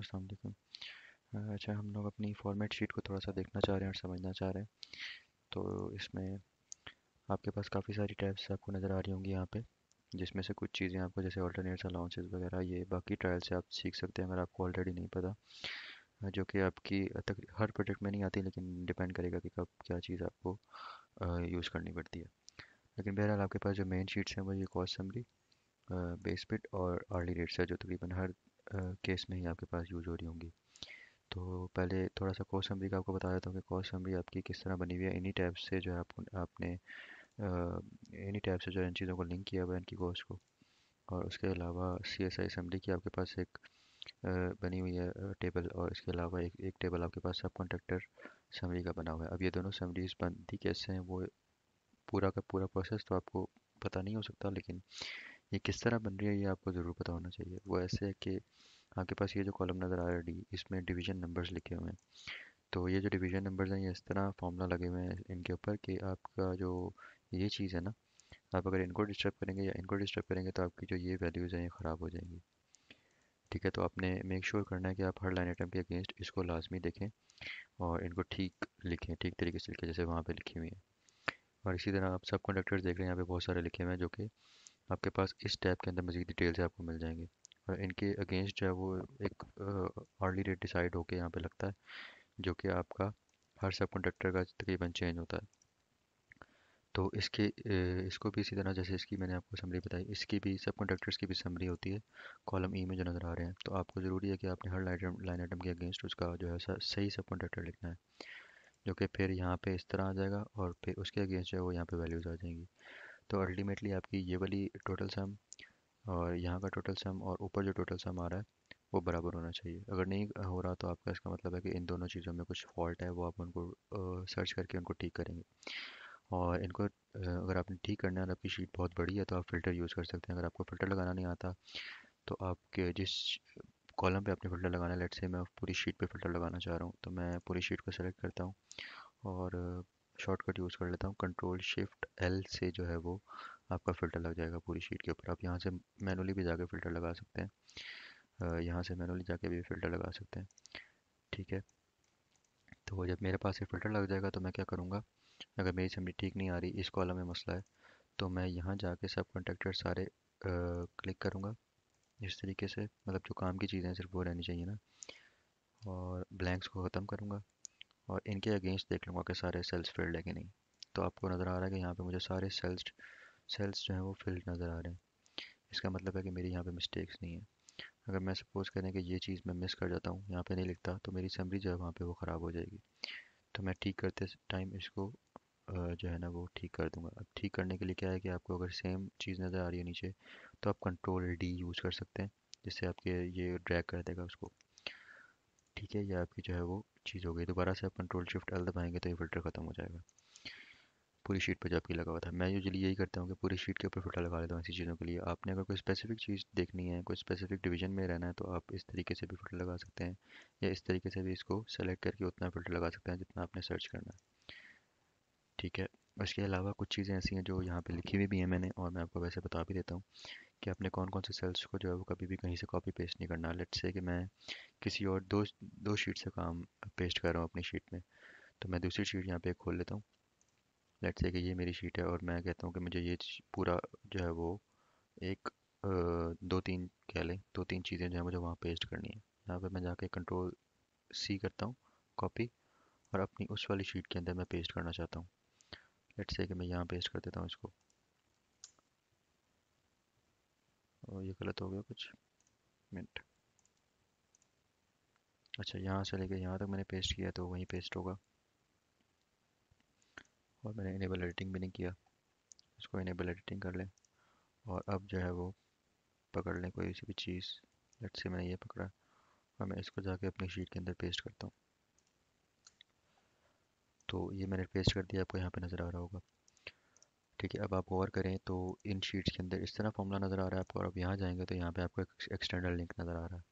अस्सलाम वालेकुम अच्छा हम लोग अपनी फॉर्मेट शीट को थोड़ा सा देखना चाह रहे हैं और समझना चाह रहे हैं तो इसमें आपके पास काफ़ी सारी टैब्स आपको नज़र आ रही होंगी यहाँ पे जिसमें से कुछ चीज़ें आपको जैसे ऑल्टरनेट्स अलाउंसेस वगैरह ये बाकी ट्रायल से आप सीख सकते हैं अगर आपको ऑलरेडी नहीं पता जो कि आपकी तक हर प्रोडक्ट में नहीं आती लेकिन डिपेंड करेगा कि कब क्या चीज़ आपको यूज़ करनी पड़ती है लेकिन बहरहाल आपके पास जो मेन शीट्स हैं वो ये कॉस्ट समरी बेस और अर्ली रेट्स है जो तकरीबन हर केस में ही आपके पास यूज हो रही होंगी तो पहले थोड़ा सा कॉस्ट समरी का आपको बता देता हूँ कि कॉस्ट समरी आपकी किस तरह बनी हुई है इन्हीं टैब से जो है आपको आपने इन्हीं टैब से जो है इन चीज़ों को लिंक किया हुआ है इनकी कॉस्ट को और उसके अलावा सी एस आई समरी की आपके पास एक बनी हुई है टेबल और इसके अलावा एक एक टेबल आपके पास सब कॉन्ट्रेक्टर समरी का बना हुआ है अब ये दोनों समरीज बनती कैसे हैं वो पूरा का पूरा प्रोसेस तो आपको पता नहीं हो सकता लेकिन ये किस तरह बन रही है ये आपको ज़रूर पता होना चाहिए वो ऐसे है कि आपके पास ये जो कॉलम नज़र आ रहा है डी इसमें डिवीजन नंबर्स लिखे हुए हैं तो ये जो डिवीजन नंबर्स हैं ये इस तरह फॉर्मूला लगे हुए हैं इनके ऊपर कि आपका जो ये चीज़ है ना आप अगर इनको डिस्टर्ब करेंगे या इनको डिस्टर्ब करेंगे तो आपकी जो ये वैल्यूज़ हैं ये ख़राब हो जाएंगी ठीक है तो आपने मेक श्योर sure करना है कि आप हर लाइन आइटम के अगेंस्ट इसको लाजमी देखें और इनको ठीक लिखें ठीक तरीके से लिखें जैसे वहाँ पर लिखी हुई है और इसी तरह आप सब कंडक्टर्स देख रहे हैं यहाँ पे बहुत सारे लिखे हुए हैं जो कि आपके पास इस टैब के अंदर मज़ीद डिटेल्स आपको मिल जाएंगी और इनके अगेंस्ट जो है वो एक अर्ली रेट डिसाइड होकर यहाँ पे लगता है जो कि आपका हर सब कंडक्टर का तकरीबन चेंज होता है तो इसके इसको भी इसी तरह जैसे इसकी मैंने आपको समरी बताई इसकी भी सब कंडक्टर्स की भी समरी होती है कॉलम ई e में जो नज़र आ रहे हैं तो आपको ज़रूरी है कि आपने हर लाइन लाइन आइटम के अगेंस्ट उसका जो है सही सब कंडक्टर लिखना है जो कि फिर यहाँ पे इस तरह आ जाएगा और फिर उसके अगेंस्ट जो है वो यहाँ पे वैल्यूज़ आ जाएंगी तो अल्टीमेटली आपकी ये वाली टोटल सम और यहाँ का टोटल सम और ऊपर जो टोटल सम आ रहा है वो बराबर होना चाहिए अगर नहीं हो रहा तो आपका इसका मतलब है कि इन दोनों चीज़ों में कुछ फॉल्ट है वो आप उनको सर्च करके उनको ठीक करेंगे और इनको अगर आपने ठीक करना है और आपकी शीट बहुत बड़ी है तो आप फ़िल्टर यूज़ कर सकते हैं अगर आपको फ़िल्टर लगाना नहीं आता तो आपके जिस कॉलम पे आपने फ़िल्टर लगाना है लेट से मैं पूरी शीट पे फ़िल्टर लगाना चाह रहा हूँ तो मैं पूरी शीट को सेलेक्ट करता हूँ और शॉर्टकट यूज़ कर लेता हूँ कंट्रोल शिफ्ट एल से जो है वो आपका फ़िल्टर लग जाएगा पूरी शीट के ऊपर आप यहाँ से मैनुअली भी जाके फ़िल्टर लगा सकते हैं यहाँ से मैनुअली जाके भी फ़िल्टर लगा सकते हैं ठीक है तो जब मेरे पास ये फ़िल्टर लग जाएगा तो मैं क्या करूँगा अगर मेरी समझ ठीक नहीं आ रही इस कॉलम में मसला है तो मैं यहाँ जाके सब कॉन्टेक्टर सारे आ, क्लिक करूँगा इस तरीके से मतलब जो काम की चीज़ें सिर्फ वो रहनी चाहिए ना और ब्लैंक्स को ख़त्म करूँगा और इनके अगेंस्ट देख लूँगा कि सारे सेल्स फिल्ड है कि नहीं तो आपको नज़र आ रहा है कि यहाँ पे मुझे सारे सेल्स सेल्स जो हैं वो फील्ड नज़र आ रहे हैं इसका मतलब है कि मेरी यहाँ पे मिस्टेक्स नहीं है अगर मैं सपोज़ करें कि ये चीज़ मैं मिस कर जाता हूँ यहाँ पे नहीं लिखता तो मेरी समरी जो है वहाँ पे वो ख़राब हो जाएगी तो मैं ठीक करते टाइम इसको जो है ना वो ठीक कर दूँगा अब ठीक करने के लिए क्या है कि आपको अगर सेम चीज़ नज़र आ रही है नीचे तो आप कंट्रोल डी यूज़ कर सकते हैं जिससे आपके ये ड्रैक कर देगा उसको ठीक है या आपकी जो है वो चीज़ हो गई दोबारा से आप कंट्रोल शिफ्ट एल दबाएंगे तो ये फिल्टर ख़त्म हो जाएगा पूरी शीट पर जबकि लगा हुआ था मैं यूजली यही करता हूँ कि पूरी शीट के ऊपर फिल्टर लगा लेता हूँ ऐसी चीज़ों के लिए आपने अगर कोई स्पेसिफिक चीज़ देखनी है कोई स्पेसिफिक डिवीजन में रहना है तो आप इस तरीके से भी फिल्टर लगा सकते हैं या इस तरीके से भी इसको सेलेक्ट करके उतना फिल्टर लगा सकते हैं जितना आपने सर्च करना है ठीक है इसके अलावा कुछ चीज़ें ऐसी हैं जो यहाँ पर लिखी हुई भी हैं मैंने और मैं आपको वैसे बता भी देता हूँ कि आपने कौन कौन से सेल्स को जो है वो कभी भी कहीं से कॉपी पेस्ट नहीं करना लेट्स से कि मैं किसी और दो दो शीट से काम पेस्ट कर रहा हूँ अपनी शीट में तो मैं दूसरी शीट यहाँ पे खोल लेता हूँ लेट्स से कि ये मेरी शीट है और मैं कहता हूँ कि मुझे ये पूरा जो है वो एक दो तीन कह लें दो तीन चीज़ें जो है मुझे वहाँ पेस्ट करनी है यहाँ पर मैं जाके कंट्रोल सी करता हूँ कॉपी और अपनी उस वाली शीट के अंदर मैं पेस्ट करना चाहता हूँ लेट्स से कि मैं यहाँ पेस्ट कर देता हूँ इसको और ये गलत हो गया कुछ मिनट अच्छा यहाँ से लेकर यहाँ तक मैंने पेस्ट किया तो वहीं पेस्ट होगा और मैंने इनेबल एडिटिंग भी नहीं किया इसको इनेबल एडिटिंग कर लें और अब जो है वो पकड़ लें कोई सी भी चीज़ लेट से मैंने ये पकड़ा और मैं इसको जाके अपनी शीट के अंदर पेस्ट करता हूँ तो ये मैंने पेस्ट कर दिया आपको यहाँ पे नज़र आ रहा होगा ठीक है अब आप ओवर करें तो इन शीट्स के अंदर इस तरह फॉर्मूला नज़र आ रहा है आपको और अब यहाँ जाएंगे तो यहाँ पे आपको एक्सटर्नल लिंक नज़र आ रहा है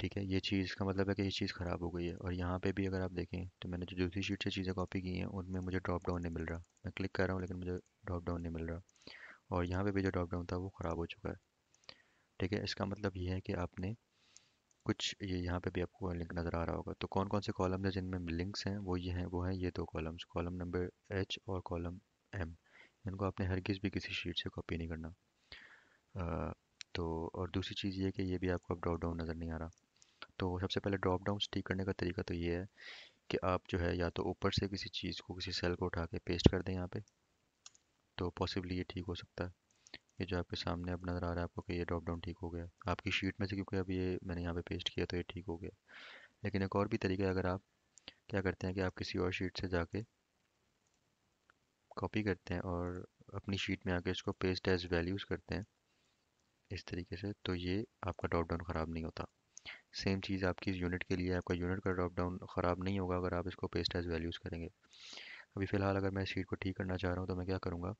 ठीक है ये चीज़ का मतलब है कि ये चीज़ ख़राब हो गई है और यहाँ पे भी अगर आप देखें तो मैंने जो दूसरी शीट से चीज़ें कॉपी की हैं उनमें मुझे ड्रॉप डाउन नहीं मिल रहा मैं क्लिक कर रहा हूँ लेकिन मुझे ड्रॉप डाउन नहीं मिल रहा और यहाँ पर भी जो ड्रॉप डाउन था वो ख़राब हो चुका है ठीक है इसका मतलब ये है कि आपने कुछ ये यहाँ पे भी आपको लिंक नज़र आ रहा होगा तो कौन कौन से कॉलम्स हैं जिनमें लिंक्स हैं वो ये हैं वो हैं ये दो कॉलम्स कॉलम नंबर एच और कॉलम एम इनको आपने हर किस भी किसी शीट से कॉपी नहीं करना आ, तो और दूसरी चीज़ ये कि ये भी आपको अब ड्रॉप डाउन नज़र नहीं आ रहा तो सबसे पहले ड्रॉप डाउन स्टिक करने का तरीका तो ये है कि आप जो है या तो ऊपर से किसी चीज़ को किसी सेल को उठा के पेस्ट कर दें यहाँ पे तो पॉसिबली ये ठीक हो सकता है ये जो आपके सामने अब नज़र आ रहा है आपको कि ये ड्रॉप डाउन ठीक हो गया आपकी शीट में से क्योंकि अब ये मैंने यहाँ पे पेस्ट किया तो ये ठीक हो गया लेकिन एक और भी तरीका है अगर आप क्या करते हैं कि आप किसी और शीट से जाके कॉपी करते हैं और अपनी शीट में आके इसको पेस्ट एज वैल्यूज़ करते हैं इस तरीके से तो ये आपका ड्रॉप डाउन ख़राब नहीं होता सेम चीज़ आपकी इस यूनिट के लिए आपका यूनिट का ड्रॉप डाउन ख़राब नहीं होगा अगर आप इसको पेस्ट एज वैल्यूज़ करेंगे अभी फ़िलहाल अगर मैं इस शीट को ठीक करना चाह रहा हूँ तो मैं क्या करूँगा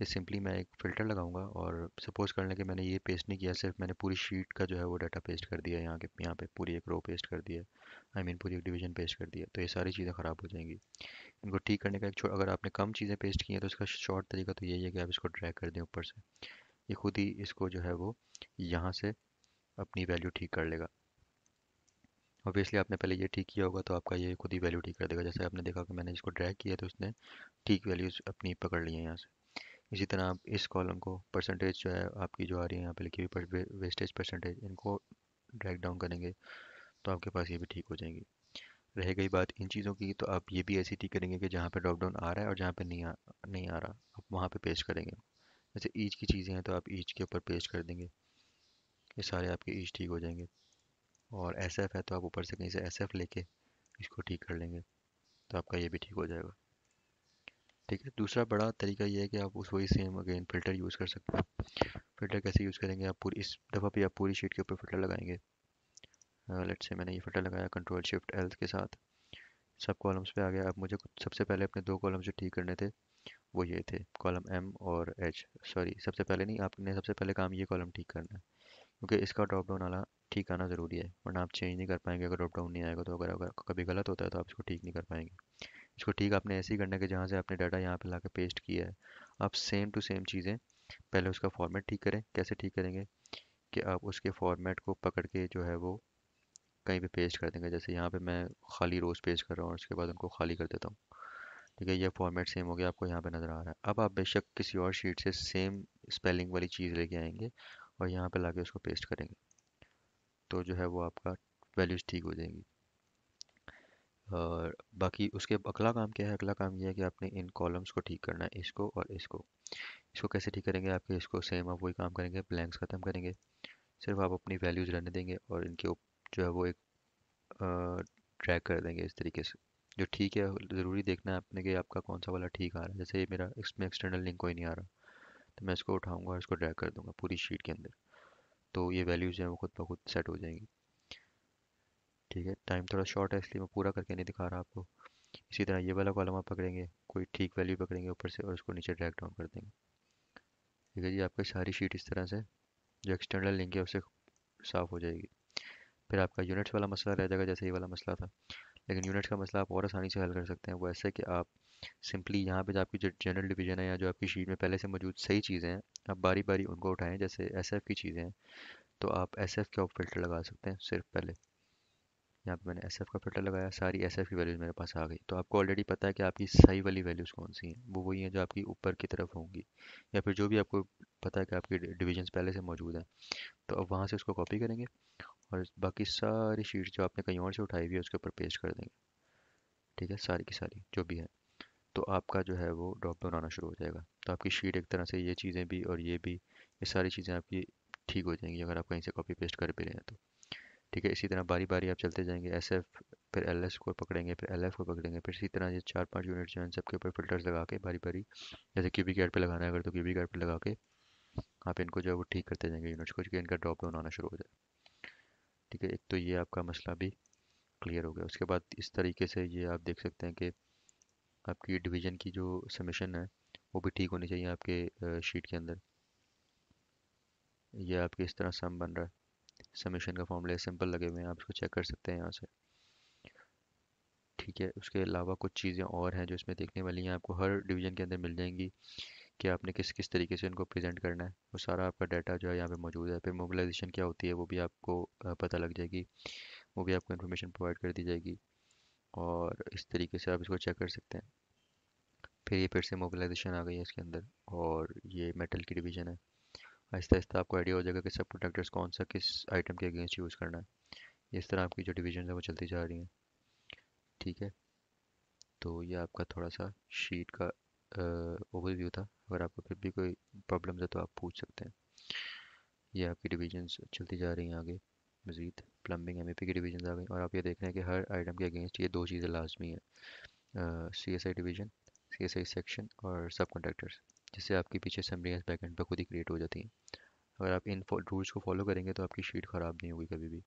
कि सिंपली मैं एक फ़िल्टर लगाऊंगा और सपोज़ कर लें कि मैंने ये पेस्ट नहीं किया सिर्फ मैंने पूरी शीट का जो है वो डाटा पेस्ट कर दिया यहाँ के यहाँ पे पूरी एक रो पेस्ट कर दिया आई I मीन mean, पूरी एक डिवीजन पेस्ट कर दिया तो ये सारी चीज़ें ख़राब हो जाएंगी इनको ठीक करने का एक अगर आपने कम चीज़ें पेस्ट की हैं तो इसका शॉर्ट तरीका तो यही है कि आप इसको ड्रैक कर दें ऊपर से ये खुद ही इसको जो है वो यहाँ से अपनी वैल्यू ठीक कर लेगा ऑब्वियसली आपने पहले ये ठीक किया होगा तो आपका ये खुद ही वैल्यू ठीक कर देगा जैसे आपने देखा कि मैंने इसको ड्रैग किया तो उसने ठीक वैल्यूज़ अपनी पकड़ ली हैं यहाँ से इसी तरह आप इस कॉलम को परसेंटेज जो है आपकी जो आ रही है यहाँ पे लिखी हुई वेस्टेज परसेंटेज इनको ड्रैग डाउन करेंगे तो आपके पास ये भी ठीक हो जाएंगी रह गई बात इन चीज़ों की तो आप ये भी ऐसी ठीक करेंगे कि जहाँ पे ड्रॉप डाउन आ रहा है और जहाँ पे नहीं आ नहीं आ रहा आप वहाँ पे पेस्ट करेंगे जैसे ईच की चीज़ें हैं तो आप ईच के ऊपर पेस्ट कर देंगे ये सारे आपके ईच ठीक हो जाएंगे और एस एफ है तो आप ऊपर से कहीं से एस एफ लेके इसको ठीक कर लेंगे तो आपका ये भी ठीक हो जाएगा ठीक है दूसरा बड़ा तरीका ये है कि आप उस वही सेम अगेन फ़िल्टर यूज़ कर सकते हैं फ़िल्टर कैसे यूज़ करेंगे आप पूरी इस दफ़ा भी आप पूरी शीट के ऊपर फ़िल्टर लगाएंगे लेट से मैंने ये फ़िल्टर लगाया कंट्रोल शिफ्ट एल्थ के साथ सब कॉलम्स पे आ गया अब मुझे सबसे पहले अपने दो कॉलम्स जो ठीक करने थे वो ये थे कॉलम एम और एच सॉरी सबसे पहले नहीं आपने सबसे पहले काम ये कॉलम ठीक करना है क्योंकि इसका ड्रॉप डाउन आना ठीक आना ज़रूरी है वरना आप चेंज नहीं कर पाएंगे अगर ड्रॉप डाउन नहीं आएगा तो अगर अगर कभी गलत होता है तो आप इसको ठीक नहीं कर पाएंगे इसको ठीक आपने ऐसे ही करना है कि जहाँ से आपने डाटा यहाँ पे ला पेस्ट किया है आप सेम टू सेम चीज़ें पहले उसका फॉर्मेट ठीक करें कैसे ठीक करेंगे कि आप उसके फॉर्मेट को पकड़ के जो है वो कहीं पे पेस्ट कर देंगे जैसे यहाँ पे मैं खाली रोज़ पेस्ट कर रहा हूँ और उसके बाद उनको खाली कर देता हूँ ठीक है ये फॉर्मेट सेम हो गया आपको यहाँ पर नज़र आ रहा है अब आप बेशक किसी और शीट से सेम स्पेलिंग वाली चीज़ लेके आएंगे और यहाँ पर ला उसको पेस्ट करेंगे तो जो है वो आपका वैल्यूज़ ठीक हो जाएंगी और बाकी उसके अगला काम क्या है अगला काम यह है कि आपने इन कॉलम्स को ठीक करना है इसको और इसको इसको कैसे ठीक करेंगे आपके इसको सेम आप वही काम करेंगे ब्लैंक्स ख़त्म करेंगे सिर्फ आप अपनी वैल्यूज़ रहने देंगे और इनके जो है वो एक ट्रैक कर देंगे इस तरीके से जो ठीक है ज़रूरी देखना है आपने कि आपका कौन सा वाला ठीक आ रहा है जैसे ये मेरा इसमें एक्सटर्नल लिंक कोई नहीं आ रहा तो मैं इसको उठाऊँगा और इसको ड्रैग कर दूँगा पूरी शीट के अंदर तो ये वैल्यूज़ हैं वो खुद ब खुद सेट हो जाएंगी ठीक है टाइम थोड़ा शॉर्ट है इसलिए मैं पूरा करके नहीं दिखा रहा आपको इसी तरह ये वाला कॉलम आप पकड़ेंगे कोई ठीक वैल्यू पकड़ेंगे ऊपर से और उसको नीचे ड्रैग डाउन कर देंगे ठीक है जी आपकी सारी शीट इस तरह से जो एक्सटर्नल लिंक है उससे साफ़ हो जाएगी फिर आपका यूनिट्स वाला मसला रह जाएगा जैसे ये वाला मसला था लेकिन यूनिट्स का मसला आप और आसानी से हल कर सकते हैं वो ऐसे कि आप सिंपली यहाँ पर जो आपकी जो जनरल डिवीजन है या जो आपकी शीट में पहले से मौजूद सही चीज़ें हैं आप बारी बारी उनको उठाएँ जैसे एस की चीज़ें हैं तो आप एस के ऑफ फिल्टर लगा सकते हैं सिर्फ पहले यहाँ पे मैंने एस एफ का फिल्टर लगाया सारी एस एफ की वैल्यूज मेरे पास आ गई तो आपको ऑलरेडी पता है कि आपकी सही वाली वैल्यूज़ कौन सी हैं वो वही हैं जो आपकी ऊपर की तरफ होंगी या फिर जो भी आपको पता है कि आपकी डिविजन्स पहले से मौजूद हैं तो अब वहाँ से उसको कॉपी करेंगे और बाकी सारी शीट जो आपने कहीं और से उठाई हुई है उसके ऊपर पेस्ट कर देंगे ठीक है सारी की सारी जो भी है तो आपका जो है वो ड्रॉप डाउन आना शुरू हो जाएगा तो आपकी शीट एक तरह से ये चीज़ें भी और ये भी ये सारी चीज़ें आपकी ठीक हो जाएंगी अगर आप कहीं से कॉपी पेस्ट कर भी रहे हैं तो ठीक है इसी तरह बारी बारी आप चलते जाएंगे एस एफ फिर एल एस को पकड़ेंगे फिर एल एफ को पकड़ेंगे फिर इसी तरह ये चार पांच यूनिट जो है सबके ऊपर फिल्टर्स लगा के बारी बारी जैसे क्यूबी कार्ड पर लगाना है अगर तो क्यूबी कार्ड पर लगा के आप इनको जो है वो ठीक करते जाएंगे यूनिट्स को इनका ड्रॉप डाउन आना शुरू हो जाए ठीक है एक तो ये आपका मसला भी क्लियर हो गया उसके बाद इस तरीके से ये आप देख सकते हैं कि आपकी डिवीज़न की जो सबमिशन है वो भी ठीक होनी चाहिए आपके शीट के अंदर ये आपके इस तरह सम बन रहा है समीशन का फॉर्मूला सिंपल लगे हुए हैं आप इसको चेक कर सकते हैं यहाँ से ठीक है उसके अलावा कुछ चीज़ें और हैं जो इसमें देखने वाली हैं आपको हर डिवीज़न के अंदर मिल जाएंगी कि आपने किस किस तरीके से इनको प्रेजेंट करना है वो सारा आपका डाटा जो है यहाँ पे मौजूद है फिर मोबिलाइजेशन क्या होती है वो भी आपको पता लग जाएगी वो भी आपको इन्फॉर्मेशन प्रोवाइड कर दी जाएगी और इस तरीके से आप इसको चेक कर सकते हैं फिर ये फिर से मोबिलाइजेशन आ गई है इसके अंदर और ये मेटल की डिवीज़न है आहिस्ता आहिस्ता आपको आइडिया हो जाएगा कि सब प्रोटेक्टर्स कौन सा किस आइटम के अगेंस्ट यूज़ करना है इस तरह आपकी जो डिवीजन है वो चलती जा रही हैं ठीक है तो ये आपका थोड़ा सा शीट का ओवरव्यू था अगर आपको फिर भी कोई प्रॉब्लम है तो आप पूछ सकते हैं ये आपकी डिवीजन्स चलती जा रही हैं आगे मज़ीद प्लम्बिंग एम की डिवीजन आ गई और आप ये देख रहे हैं कि हर आइटम के अगेंस्ट ये दो चीज़ें लाजमी हैं C S I division C S I section और सब कॉन्ट्रैक्टर्स जिससे आपके पीछे समरीज बैकेंड पर खुद ही क्रिएट हो जाती हैं अगर आप इन रूल्स को फॉलो करेंगे तो आपकी शीट ख़राब नहीं होगी कभी भी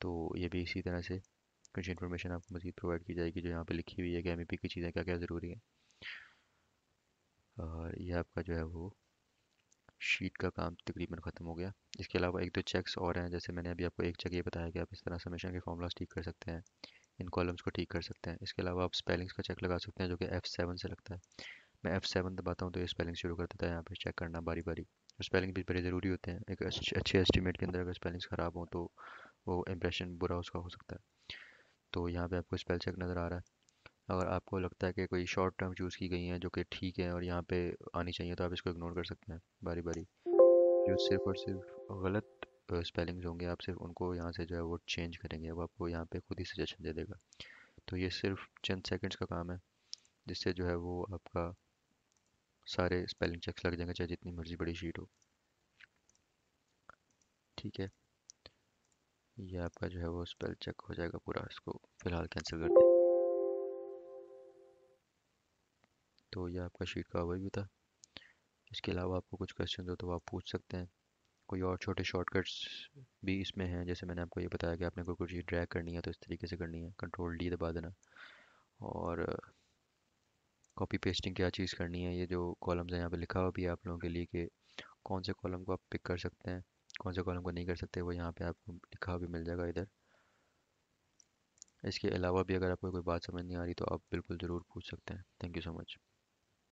तो ये भी इसी तरह से कुछ इन्फॉर्मेशन आपको मज़ीद प्रोवाइड की जाएगी जो यहाँ पे लिखी हुई है कि एम e की चीज़ें क्या क्या ज़रूरी हैं और ये आपका जो है वो शीट का काम तकरीबन ख़त्म हो गया इसके अलावा एक दो चेक्स और हैं जैसे मैंने अभी आपको एक चेक ये बताया कि आप इस तरह समेशन के फॉर्मूलाज ठीक कर सकते हैं इन कॉलम्स को ठीक कर सकते हैं इसके अलावा आप स्पेलिंग्स का चेक लगा सकते हैं जो कि एफ़ सेवन से लगता है मैं एफ़ सेवन दबाता हूँ तो ये स्पेलिंग शुरू कर देता है यहाँ पे चेक करना बारी बारी स्पेलिंग भी बड़े ज़रूरी होते हैं एक अच्छे एस्टिमेट के अंदर अगर स्पेलिंग्स ख़राब हों तो वो इम्प्रेशन बुरा उसका हो सकता है तो यहाँ पे आपको स्पेल चेक नज़र आ रहा है अगर आपको लगता है कि कोई शॉर्ट टर्म चूज़ की गई हैं जो कि ठीक है और यहाँ पर आनी चाहिए तो आप इसको इग्नोर कर सकते हैं बारी बारी जो सिर्फ और सिर्फ गलत स्पेलिंग्स होंगे आप सिर्फ उनको यहाँ से जो है वो चेंज करेंगे वो आपको यहाँ पे खुद ही सजेशन दे देगा तो ये सिर्फ चंद सेकंड्स का काम है जिससे जो है वो आपका सारे स्पेलिंग चेक्स लग जाएंगे चाहे जितनी मर्जी बड़ी शीट हो ठीक है ये आपका जो है वो स्पेल चेक हो जाएगा पूरा इसको फिलहाल कैंसिल कर दें तो ये आपका शीट का ओवरव्यू था इसके अलावा आपको कुछ क्वेश्चन हो तो आप पूछ सकते हैं कोई और छोटे शॉर्टकट्स भी इसमें हैं जैसे मैंने आपको ये बताया कि आपने कोई कुछ ड्रैग करनी है तो इस तरीके से करनी है कंट्रोल डी दबा देना और कॉपी पेस्टिंग क्या चीज़ करनी है ये जो कॉलम्स हैं यहाँ पे लिखा हुआ भी है आप लोगों के लिए कि कौन से कॉलम को आप पिक कर सकते हैं कौन से कॉलम को नहीं कर सकते वो यहाँ पे आपको लिखा हुआ भी मिल जाएगा इधर इसके अलावा भी अगर आपको कोई बात समझ नहीं आ रही तो आप बिल्कुल ज़रूर पूछ सकते हैं थैंक यू सो मच